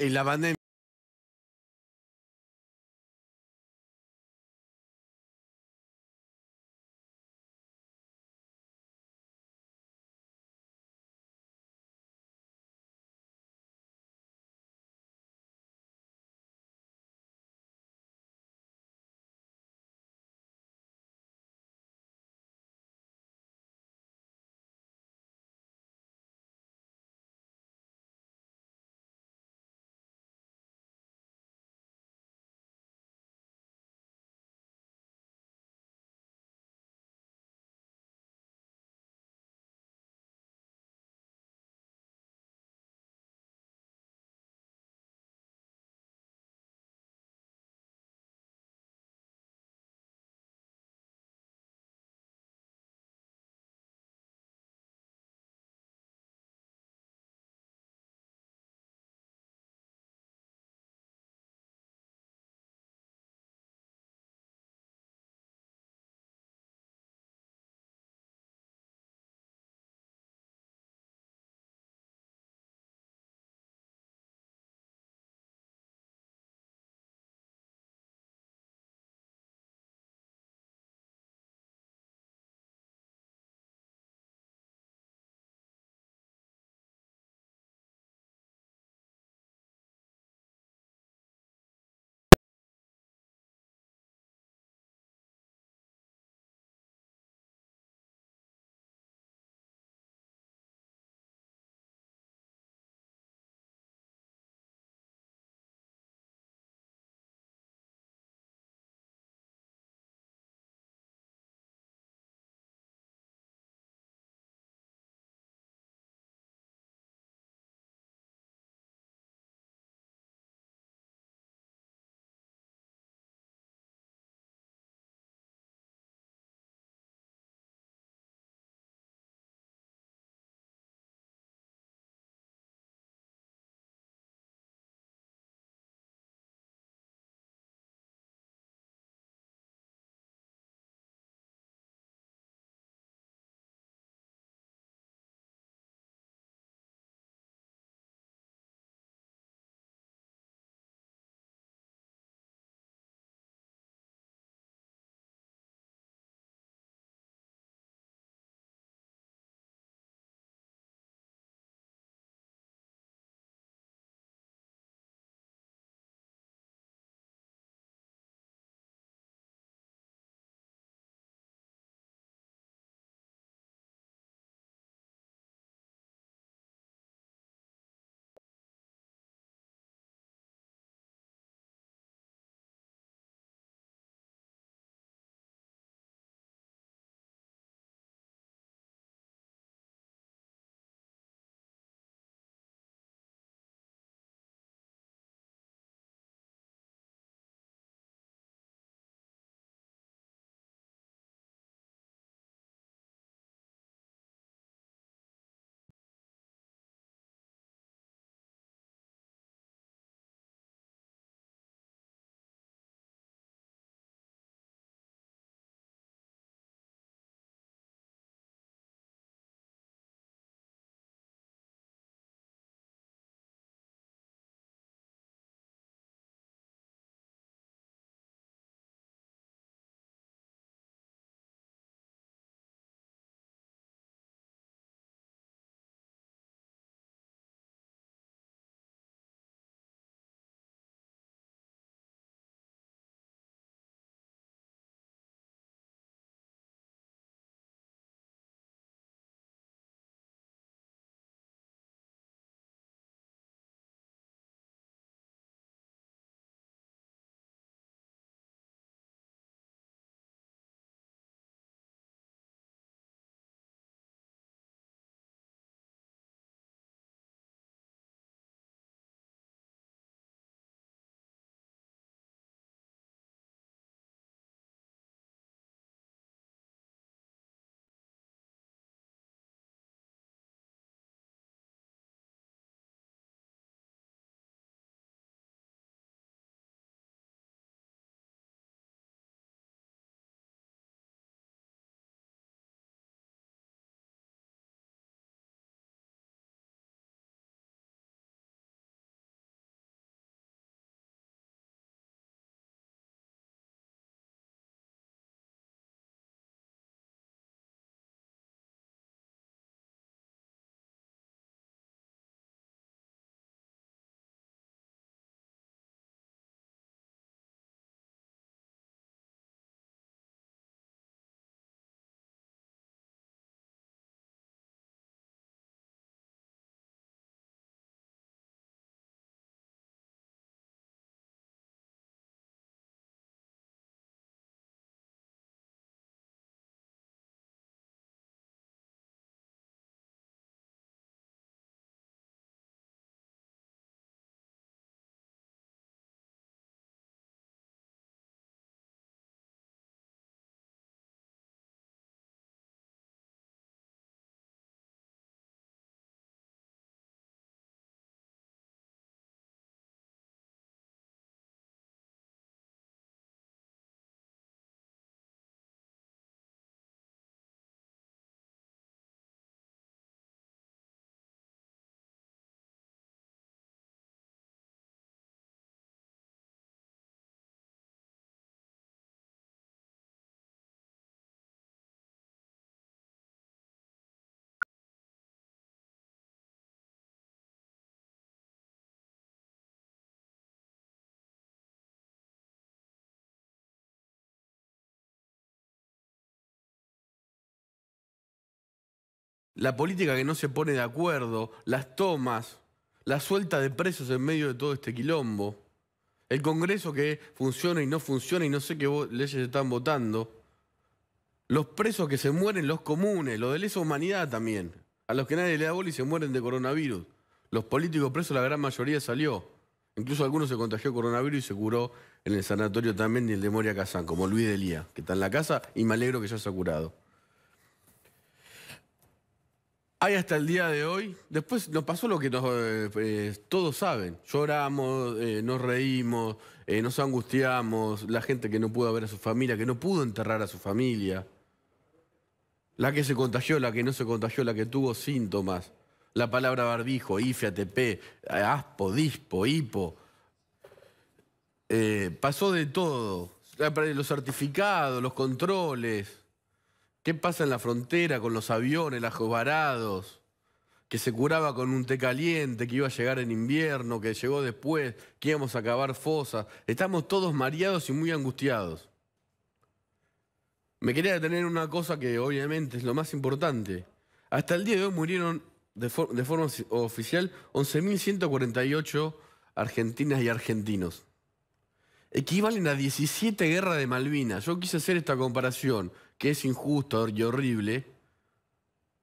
y la a... la política que no se pone de acuerdo, las tomas, la suelta de presos en medio de todo este quilombo, el Congreso que funciona y no funciona y no sé qué leyes están votando, los presos que se mueren, los comunes, los de lesa humanidad también, a los que nadie le da bola y se mueren de coronavirus. Los políticos presos, la gran mayoría salió. Incluso algunos se contagió coronavirus y se curó en el sanatorio también y el de Moria Casán, como Luis Delía, que está en la casa y me alegro que ya se ha curado. Hay hasta el día de hoy. Después nos pasó lo que eh, eh, todos saben. Lloramos, eh, nos reímos, nos angustiamos. La gente que no pudo ver a su familia, que no pudo enterrar a su familia. La que se contagió, la que no se contagió, la que tuvo síntomas. La palabra barbijo, IFE, ATP, ASPO, DISPO, HIPO. pasó de todo. Los certificados, los controles. ¿Qué pasa en la frontera con los aviones, los varados? Que se curaba con un té caliente, que iba a llegar en invierno, que llegó después, que íbamos a cavar fosas. Estamos todos mareados y muy angustiados. Me quería detener una cosa que obviamente es lo más importante. Hasta el día de hoy murieron de, de forma oficial 11.148 argentinas y argentinos equivalen a 17 guerras de Malvinas. Yo quise hacer esta comparación, que es injusta y horrible,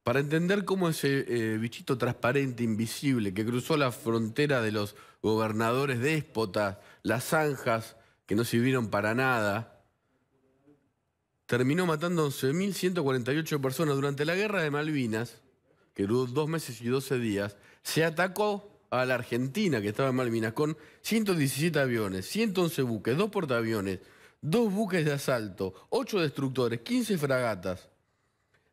para entender cómo ese eh, bichito transparente, invisible, que cruzó la frontera de los gobernadores déspotas, las zanjas que no sirvieron para nada, terminó matando 11.148 personas durante la guerra de Malvinas, que duró dos meses y 12 días, se atacó a la Argentina, que estaba en Malvinas, con 117 aviones, 111 buques, dos portaaviones, dos buques de asalto, ocho destructores, 15 fragatas,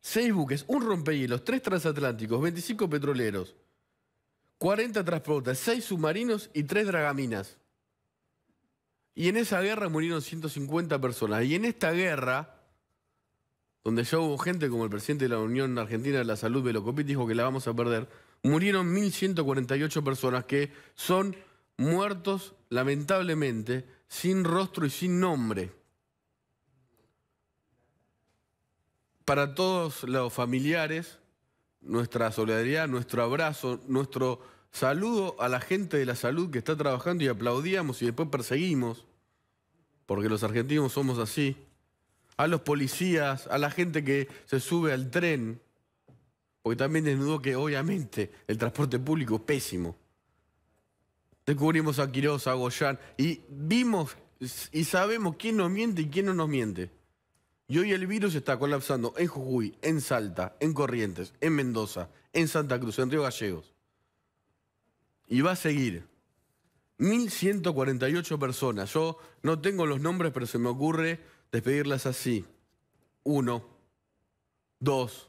seis buques, un rompehielos, tres transatlánticos, 25 petroleros, 40 transportes, seis submarinos y tres dragaminas. Y en esa guerra murieron 150 personas. Y en esta guerra, donde ya hubo gente como el presidente de la Unión Argentina de la Salud, Belocopit, dijo que la vamos a perder, murieron 1.148 personas que son muertos lamentablemente sin rostro y sin nombre. Para todos los familiares, nuestra solidaridad, nuestro abrazo, nuestro saludo a la gente de la salud que está trabajando y aplaudíamos y después perseguimos, porque los argentinos somos así, a los policías, a la gente que se sube al tren, porque también desnudo que obviamente el transporte público es pésimo. Descubrimos a Quiroz, a Goyán y vimos y sabemos quién nos miente y quién no nos miente. Y hoy el virus está colapsando en Jujuy, en Salta, en Corrientes, en Mendoza, en Santa Cruz, en Río Gallegos. Y va a seguir. 1.148 personas. Yo no tengo los nombres, pero se me ocurre despedirlas así. Uno, dos,